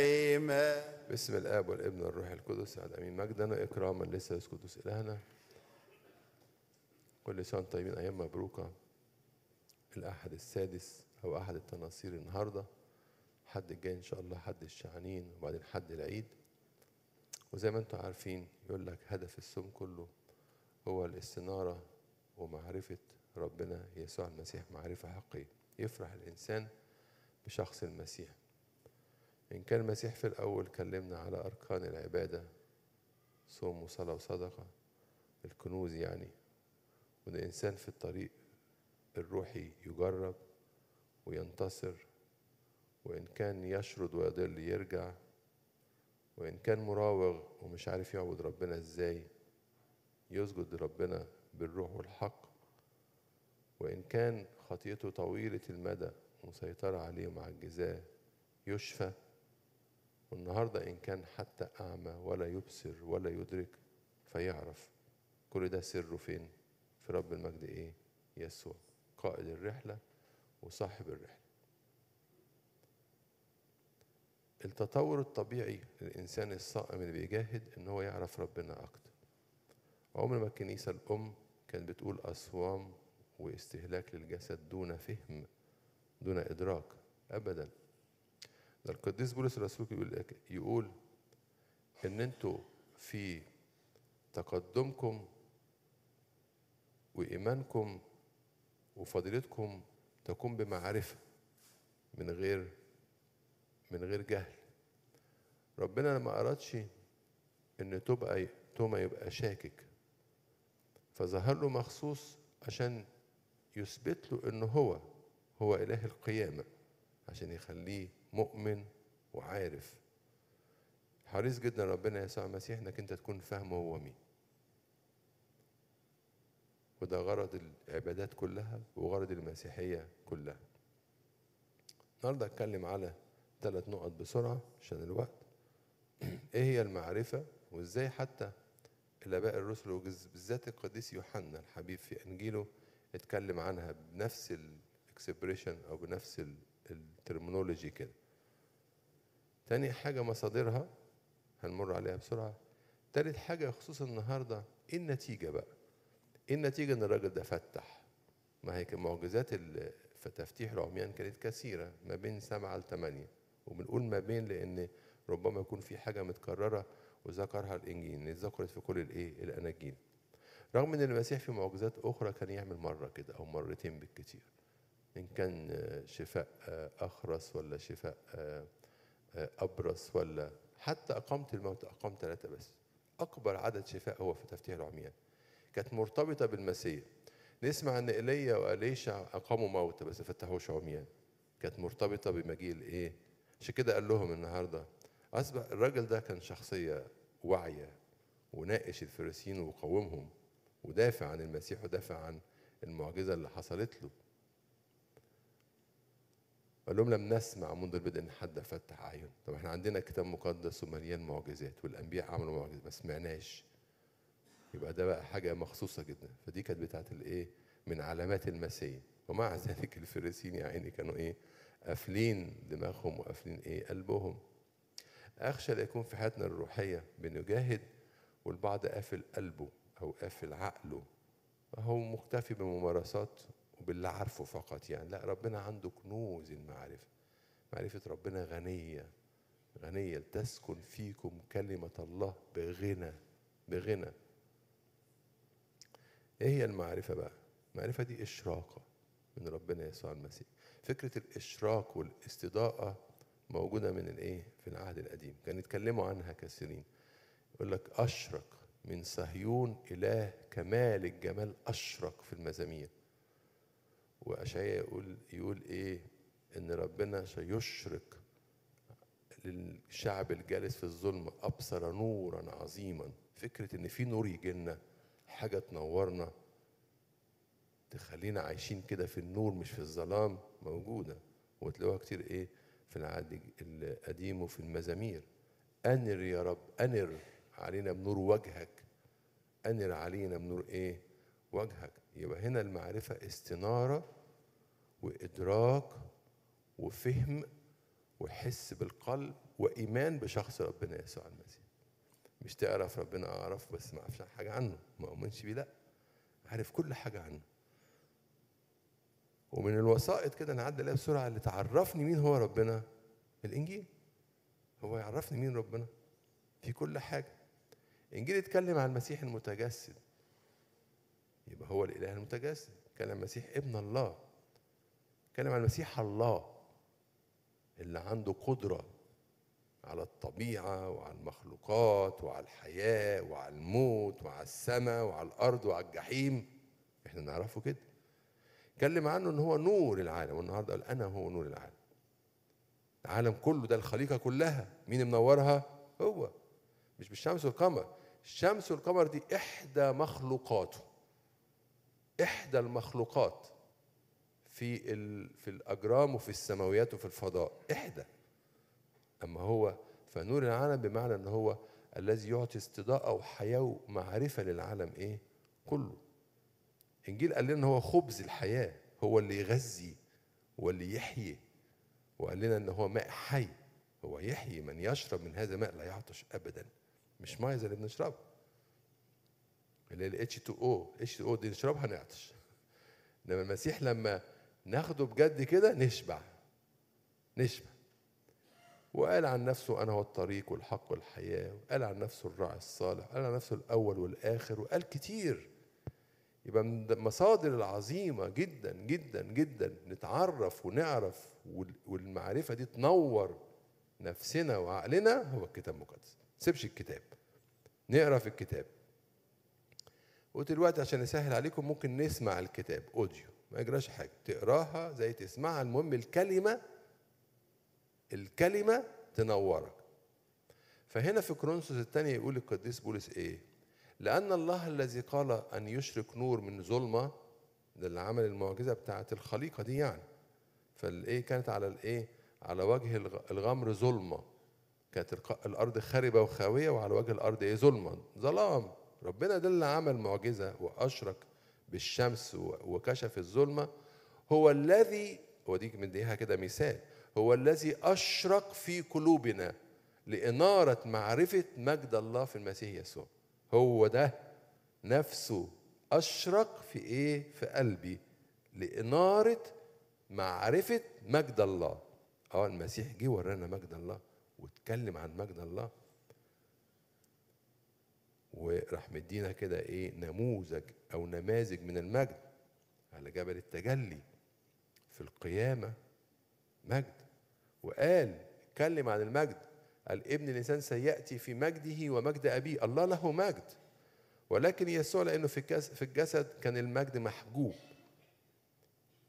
دائما باسم الاب والابن والروح القدس على امين مجدا واكراما لسه القدس الهنا كل سنه طيبين ايام مبروكه الاحد السادس او احد التناصير النهارده حد الجاي ان شاء الله حد الشعانين وبعدين حد العيد وزي ما انتم عارفين يقول لك هدف الصوم كله هو الاستناره ومعرفه ربنا يسوع المسيح معرفه حقيقيه يفرح الانسان بشخص المسيح إن كان المسيح في الأول كلمنا على أركان العبادة صوم وصلاة وصدقة الكنوز يعني وإن الإنسان في الطريق الروحي يجرب وينتصر وإن كان يشرد ويضل يرجع وإن كان مراوغ ومش عارف يعبد ربنا إزاي يسجد لربنا بالروح والحق وإن كان خطيئته طويلة المدى مسيطرة عليه ومعجزاه يشفى والنهارده إن كان حتى أعمى ولا يبصر ولا يدرك فيعرف كل ده سره فين في رب المجد إيه يسوع قائد الرحلة وصاحب الرحلة التطور الطبيعي للإنسان الصائم اللي بيجاهد إن هو يعرف ربنا أكتر عمر ما الكنيسة الأم كانت بتقول أصوام واستهلاك للجسد دون فهم دون إدراك أبدا ده القديس بولس الرسول يقول إيه؟ يقول ان انتوا في تقدمكم وايمانكم وفضيلتكم تكون بمعرفه من غير من غير جهل ربنا ما أرادش إن تبقى توما يبقى شاكك فظهر له مخصوص عشان يثبت له إن هو هو إله القيامة عشان يخليه مؤمن وعارف حريص جدا ربنا يسوع المسيح انك انت تكون فاهم هو مين وده غرض العبادات كلها وغرض المسيحية كلها النهاردة هتكلم على ثلاث نقط بسرعة عشان الوقت ايه هي المعرفة وازاي حتى الاباء الرسل وبالذات القديس يوحنا الحبيب في انجيله اتكلم عنها بنفس الاكسبريشن او بنفس الترمينولوجي كده تاني حاجة مصادرها هنمر عليها بسرعة تالت حاجة خصوصا النهاردة ايه النتيجة بقى ايه النتيجة ان الراجل ده فتح ما هي معجزات تفتيح العميان كانت كثيرة ما بين سبعة لثمانية وبنقول ما بين لأن ربما يكون في حاجة متكررة وذكرها الإنجيل اتذكرت في كل الإيه الأناجيل رغم إن المسيح في معجزات أخرى كان يعمل مرة كده أو مرتين بالكتير إن كان شفاء أخرس ولا شفاء ابرص ولا حتى اقامه الموت اقام ثلاثه بس اكبر عدد شفاء هو في تفتيح العميان كانت مرتبطه بالمسيح نسمع ان ايليا وأليشا اقاموا موت بس فتحوش عميان كانت مرتبطه بمجيء الايه عشان كده قال لهم النهارده اصبح الراجل ده كان شخصيه واعيه وناقش الفريسيين وقاومهم ودافع عن المسيح ودافع عن المعجزه اللي حصلت له قال لهم لم نسمع منذ البدء ان حد فتح عيون طب احنا عندنا كتاب مقدس ومليان معجزات والانبياء عملوا معجزات ما سمعناش يبقى ده بقى حاجه مخصوصه جدا فدي كانت بتاعه الايه من علامات المسيح ومع ذلك الفريسيين يا عيني كانوا ايه قافلين دماغهم وقافلين ايه قلبهم اخشى لا يكون في حياتنا الروحيه بنجاهد والبعض قافل قلبه او قافل عقله هو مكتفي بممارسات وباللي عارفه فقط يعني لا ربنا عنده كنوز المعرفة معرفة ربنا غنية غنية تسكن فيكم كلمة الله بغنى بغنى ايه هي المعرفة بقى المعرفة دي إشراقة من ربنا يسوع المسيح فكرة الإشراق والاستضاءة موجودة من الإيه؟ في العهد القديم كانوا يتكلموا عنها كثيرين يقول لك أشرق من صهيون إله كمال الجمال أشرق في المزامير واشعياء يقول يقول ايه ان ربنا سيشرق للشعب الجالس في الظلمه ابصر نورا عظيما فكره ان في نور يجي لنا حاجه تنورنا تخلينا عايشين كده في النور مش في الظلام موجوده وتلاقوها كتير ايه في العهد القديم وفي المزامير انر يا رب انر علينا بنور وجهك انر علينا بنور ايه وجهك يبقى هنا المعرفه استناره وإدراك وفهم وحس بالقلب وإيمان بشخص ربنا يسوع المسيح مش تعرف ربنا أعرف بس ما أعرفش حاجة عنه ما أؤمنش بيه لأ عارف كل حاجة عنه ومن الوسائط كده نعدي عليها بسرعة اللي تعرفني مين هو ربنا الإنجيل هو يعرفني مين ربنا في كل حاجة الإنجيل يتكلم عن المسيح المتجسد يبقى هو الإله المتجسد كان المسيح ابن الله بتكلم عن المسيح الله اللي عنده قدرة على الطبيعة وعلى المخلوقات وعلى الحياة وعلى الموت وعلى السماء وعلى الأرض وعلى الجحيم احنا نعرفه كده اتكلم عنه ان هو نور العالم والنهارده قال انا هو نور العالم العالم كله ده الخليقة كلها مين منورها هو مش بالشمس والقمر الشمس والقمر دي إحدى مخلوقاته إحدى المخلوقات في في الاجرام وفي السماويات وفي الفضاء احدى اما هو فنور العالم بمعنى ان هو الذي يعطي استضاءه وحياه ومعرفه للعالم ايه كله انجيل قال لنا ان هو خبز الحياه هو اللي يغذي هو اللي يحيي وقال لنا ان هو ماء حي هو يحيي من يشرب من هذا الماء لا يعطش ابدا مش ميه زي اللي بنشربها اللي هي الاتش تو او، اتش تو او دي نشربها نعطش انما المسيح لما ناخده بجد كده نشبع نشبع وقال عن نفسه أنا هو الطريق والحق والحياة وقال عن نفسه الراعي الصالح قال عن نفسه الأول والآخر وقال كتير يبقى من المصادر العظيمة جدا جدا جدا نتعرف ونعرف والمعرفة دي تنور نفسنا وعقلنا هو الكتاب المقدس سيبش الكتاب نقرا في الكتاب ودلوقتي عشان اسهل عليكم ممكن نسمع الكتاب اوديو ما يجراش حاجه تقراها زي تسمعها المهم الكلمه الكلمه تنورك فهنا في كرونسوس الثاني يقول القديس بولس ايه لان الله الذي قال ان يشرق نور من ظلمه ده اللي عمل المعجزه بتاعه الخليقه دي يعني فالايه كانت على الايه على وجه الغمر ظلمه كانت الارض خاربة وخاويه وعلى وجه الارض ايه ظلمه ظلام ربنا ده اللي عمل معجزه واشرق بالشمس وكشف الظلمة هو الذي وديك ديها كده مثال هو الذي أشرق في قلوبنا لإنارة معرفة مجد الله في المسيح يسوع هو ده نفسه أشرق في إيه في قلبي لإنارة معرفة مجد الله اه المسيح جه ورانا مجد الله واتكلم عن مجد الله وراح مدينا كده ايه نموذج او نماذج من المجد على جبل التجلي في القيامه مجد وقال اتكلم عن المجد قال ابن الانسان سياتي في مجده ومجد ابيه الله له مجد ولكن يسوع لانه في في الجسد كان المجد محجوب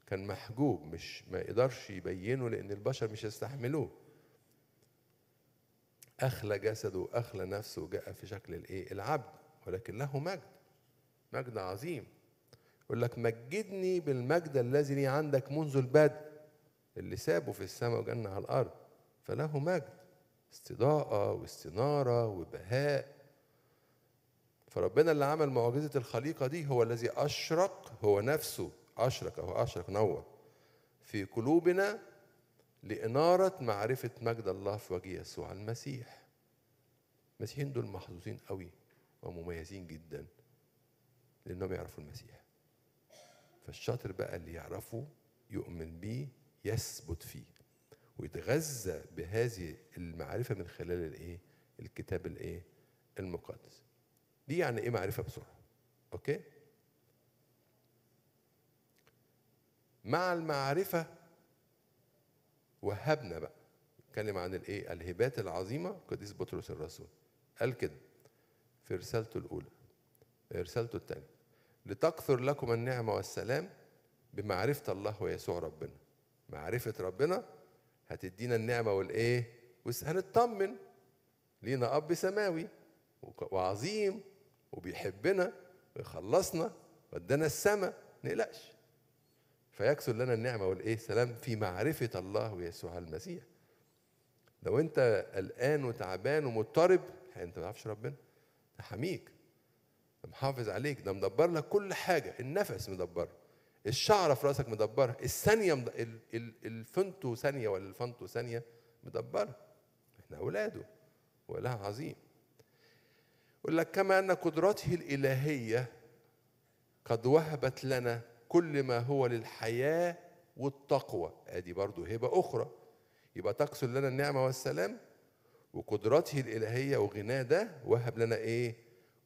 كان محجوب مش ما يقدرش يبينه لان البشر مش يستحملوه أخلى جسده أخلى نفسه جاء في شكل الإيه؟ العبد ولكن له مجد مجد عظيم يقول لك مجدني بالمجد الذي لي عندك منذ البدء اللي سابه في السماء وجنة على الأرض فله مجد استضاءة واستنارة وبهاء فربنا اللي عمل معجزة الخليقة دي هو الذي أشرق هو نفسه أشرق أو أشرق نور في قلوبنا لإنارة معرفة مجد الله في وجه يسوع المسيح المسيحيين دول محظوظين قوي ومميزين جدا لأنهم يعرفوا المسيح فالشاطر بقى اللي يعرفه يؤمن بيه يثبت فيه ويتغذى بهذه المعرفة من خلال الإيه؟ الكتاب الإيه؟ المقدس دي يعني إيه معرفة بسرعة أوكي؟ مع المعرفة وهبنا بقى اتكلم عن الايه الهبات العظيمه قديس بطرس الرسول قال كده في رسالته الاولى رسالته الثانيه لتكثر لكم النعمه والسلام بمعرفه الله ويسوع ربنا معرفه ربنا هتدينا النعمه والايه وهنطمن لينا اب سماوي وعظيم وبيحبنا ويخلصنا وادانا السماء نقلقش فيكثر لنا النعمه والايه سلام في معرفه الله ويسوع المسيح لو انت قلقان وتعبان ومضطرب يعني انت ما تعرفش ربنا ده حميك ده محافظ عليك ده مدبر لك كل حاجه النفس مدبر الشعره في راسك مدبرها الثانيه مد... الفنتو ثانيه ولا الفنتو ثانيه مدبرها احنا اولاده وإله عظيم يقول لك كما ان قدرته الالهيه قد وهبت لنا كل ما هو للحياة والتقوى ادي برضو هبة اخرى يبقى تقصر لنا النعمة والسلام وقدرته الإلهية وغناه ده وهب لنا ايه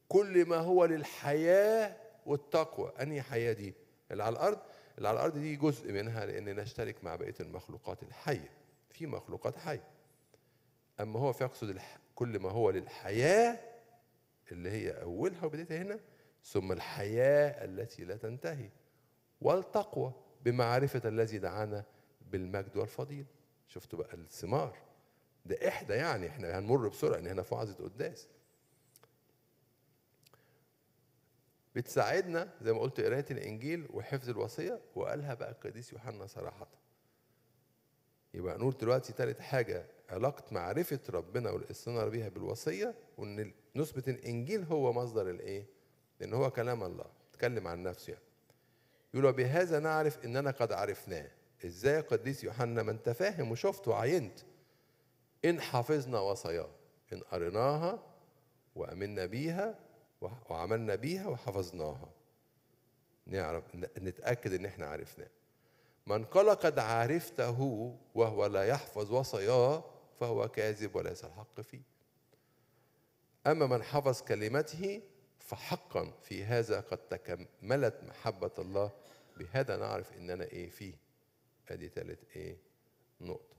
كل ما هو للحياة والتقوى أنهي حياة دي اللي على الأرض اللي على الأرض دي جزء منها لأن نشترك مع بقية المخلوقات الحية في مخلوقات حية أما هو فيقصد الح... كل ما هو للحياة اللي هي أولها وبدايتها هنا ثم الحياة التي لا تنتهي والتقوى بمعرفة الذي دعانا بالمجد والفضيل شفتوا بقى الثمار ده إحدى يعني إحنا هنمر بسرعة إن هنا في وعظة قداس بتساعدنا زي ما قلت قراية الإنجيل وحفظ الوصية وقالها بقى القديس يوحنا صراحة يبقى نقول دلوقتي تالت حاجة علاقة معرفة ربنا والاستنارة بيها بالوصية وإن نثبت الإنجيل هو مصدر الإيه؟ لأن هو كلام الله اتكلم عن نفسه يعني يقول بهذا نعرف اننا قد عرفناه ازاي قديس يوحنا ما انت فاهم وشفت وعينت ان حفظنا وصاياه ان قريناها وامنا بيها وعملنا بيها وحفظناها نعرف نتاكد ان احنا عرفناه من قال قد عرفته وهو لا يحفظ وصاياه فهو كاذب وليس الحق فيه اما من حفظ كلمته فحقا في هذا قد تكملت محبه الله بهذا نعرف ان انا ايه فيه ادي تالت ايه نقطه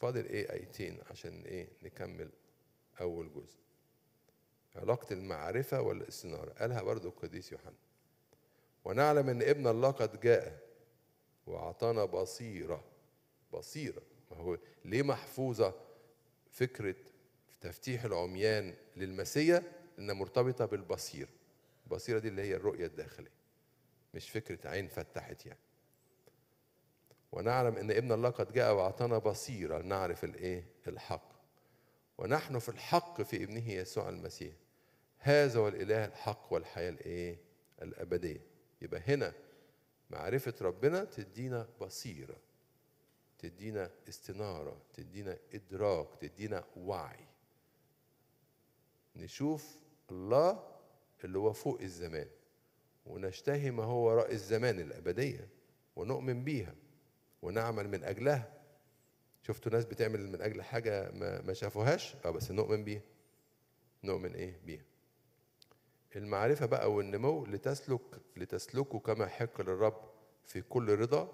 فاضل ايه ايتين عشان ايه نكمل اول جزء علاقة المعرفة والاستنارة قالها برضو القديس يوحنا ونعلم ان ابن الله قد جاء وأعطانا بصيرة بصيرة ما هو ليه محفوظة فكرة تفتيح العميان للمسيا إنها مرتبطة بالبصيرة البصيرة دي اللي هي الرؤية الداخلية مش فكرة عين فتحت يعني ونعلم ان ابن الله قد جاء واعطانا بصيرة لنعرف الايه الحق ونحن في الحق في ابنه يسوع المسيح هذا هو الاله الحق والحياة الايه الابدية يبقى هنا معرفة ربنا تدينا بصيرة تدينا استنارة تدينا إدراك تدينا وعي نشوف الله اللي هو فوق الزمان ونشتهي ما هو وراء الزمان الأبدية ونؤمن بيها ونعمل من أجلها شفتوا ناس بتعمل من أجل حاجة ما شافوهاش أه بس نؤمن بيها نؤمن إيه بيها المعرفة بقى والنمو لتسلك لتسلكوا كما يحق للرب في كل رضا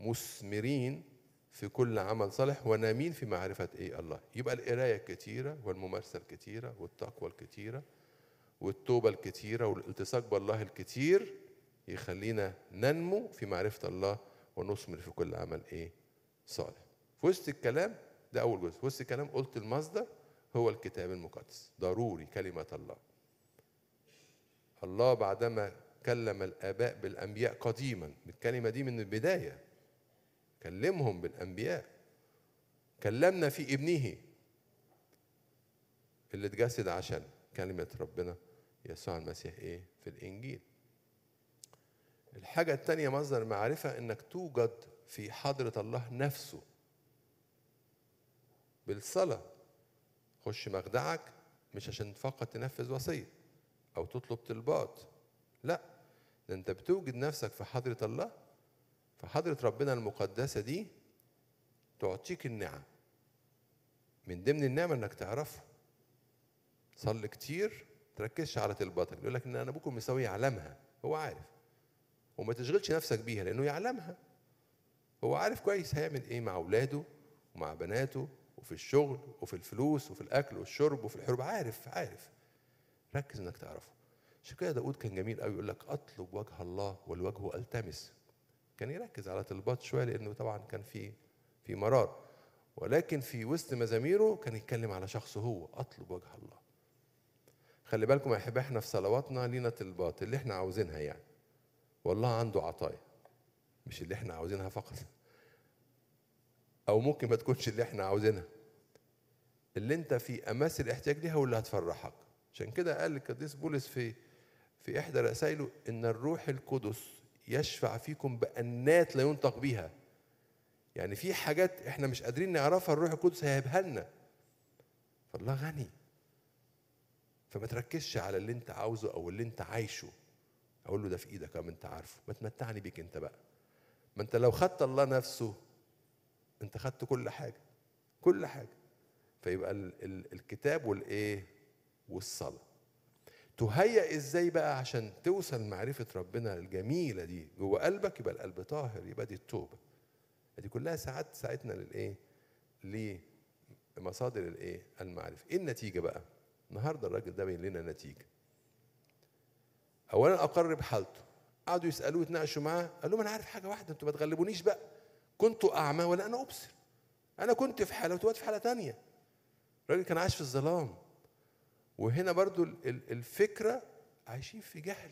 مثمرين في كل عمل صالح ونامين في معرفة إيه الله يبقى القراية الكتيرة والممارسة الكتيرة والتقوى الكتيرة والتوبة الكتيرة والالتصاق بالله الكتير يخلينا ننمو في معرفة الله ونثمر في كل عمل إيه صالح في وسط الكلام ده أول جزء في وسط الكلام قلت المصدر هو الكتاب المقدس ضروري كلمة الله الله بعدما كلم الآباء بالأنبياء قديما الكلمة دي من البداية كلمهم بالأنبياء كلمنا في ابنه اللي اتجسد عشان كلمة ربنا يسوع المسيح ايه في الانجيل الحاجة التانية مصدر المعرفة انك توجد في حضرة الله نفسه بالصلاة خش مخدعك مش عشان فقط تنفذ وصية أو تطلب طلبات لا ده أنت بتوجد نفسك في حضرة الله فحضره ربنا المقدسة دي تعطيك النعم من ضمن النعمة إنك تعرفه صلي كتير تركزش على الباطن يقول لك ان انا ابوك المساوي يعلمها هو عارف وما تشغلش نفسك بيها لانه يعلمها هو عارف كويس هيعمل ايه مع اولاده ومع بناته وفي الشغل وفي الفلوس وفي الاكل والشرب وفي الحروب عارف عارف ركز انك تعرفه عشان كده داود كان جميل قوي يقول لك اطلب وجه الله والوجه التمس كان يركز على طلبات شويه لانه طبعا كان في في مرار ولكن في وسط مزاميره كان يتكلم على شخصه هو اطلب وجه الله خلي بالكم يا احب احنا في صلواتنا لينا طلبات اللي احنا عاوزينها يعني والله عنده عطايا مش اللي احنا عاوزينها فقط او ممكن ما تكونش اللي احنا عاوزينها اللي انت في اماس الاحتياج ليها واللي هتفرحك عشان كده قال القديس بولس في في احدى رسائله ان الروح القدس يشفع فيكم بانات لا ينطق بها يعني في حاجات احنا مش قادرين نعرفها الروح القدس هيهبها لنا فالله غني فما تركزش على اللي انت عاوزه او اللي انت عايشه اقول له ده في ايدك ما انت عارفه ما تمتعني بيك انت بقى ما انت لو خدت الله نفسه انت خدت كل حاجه كل حاجه فيبقى ال ال الكتاب والايه والصلاه تهيئ ازاي بقى عشان توصل معرفه ربنا الجميله دي جوه قلبك يبقى القلب طاهر يبقى دي التوبه دي كلها ساعات ساعتنا للايه لمصادر الايه المعرفه ايه النتيجه بقى النهارده الراجل ده بين لنا نتيجه اولا اقر بحالته قعدوا يسالوه يتناقشوا معاه قال لهم انا عارف حاجه واحده انتوا ما تغلبونيش بقى كنت اعمى ولا انا ابصر انا كنت في حاله وانتوا في حاله تانية الراجل كان عايش في الظلام وهنا برضو الفكره عايشين في جهل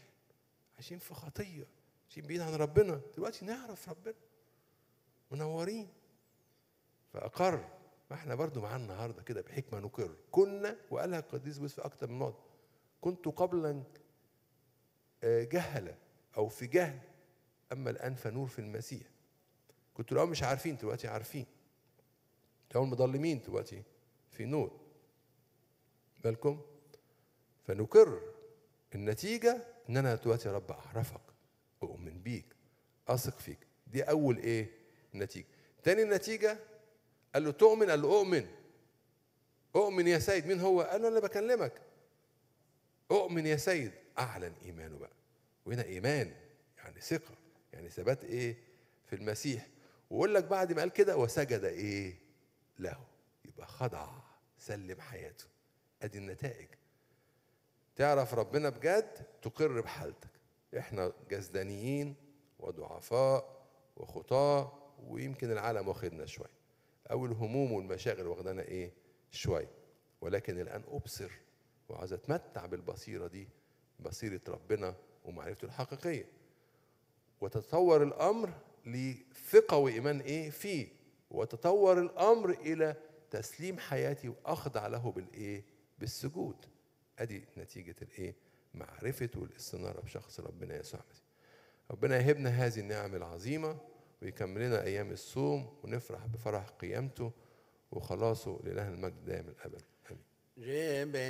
عايشين في خطيه عايشين بعيد عن ربنا دلوقتي نعرف ربنا منورين فاقر ما احنا برضو معانا النهارده كده بحكمه نقر كنا وقالها القديس بولس في اكتر من نقطه كنت قبلا آه، جهلة او في جهل اما الان فنور في المسيح كنتوا الاول مش عارفين دلوقتي عارفين لو مضلمين دلوقتي في نور بالكم فنقر النتيجة ان انا دلوقتي يا رب اعرفك اؤمن بيك اثق فيك دي اول ايه نتيجة تاني نتيجة قال له تؤمن قال له أؤمن أؤمن يا سيد مين هو قال له أنا بكلمك أؤمن يا سيد أعلن إيمانه بقى وهنا إيمان يعني ثقة يعني ثبات إيه في المسيح ويقول لك بعد ما قال كده وسجد إيه له يبقى خضع سلم حياته أدي النتائج تعرف ربنا بجد تقر بحالتك احنا جسدانيين وضعفاء وخطاه ويمكن العالم واخدنا شويه أو الهموم والمشاغل واخدانا إيه شوية ولكن الآن أبصر وعايز أتمتع بالبصيرة دي بصيرة ربنا ومعرفته الحقيقية وتطور الأمر لثقة وإيمان إيه فيه وتطور الأمر إلى تسليم حياتي وأخضع له بالإيه بالسجود أدي نتيجة الإيه معرفة والاستنارة بشخص ربنا يسوع المسيح ربنا يهبنا هذه النعم العظيمة ويكملنا أيام الصوم ونفرح بفرح قيامته وخلاصه لإله المجد دائم الأبد آمين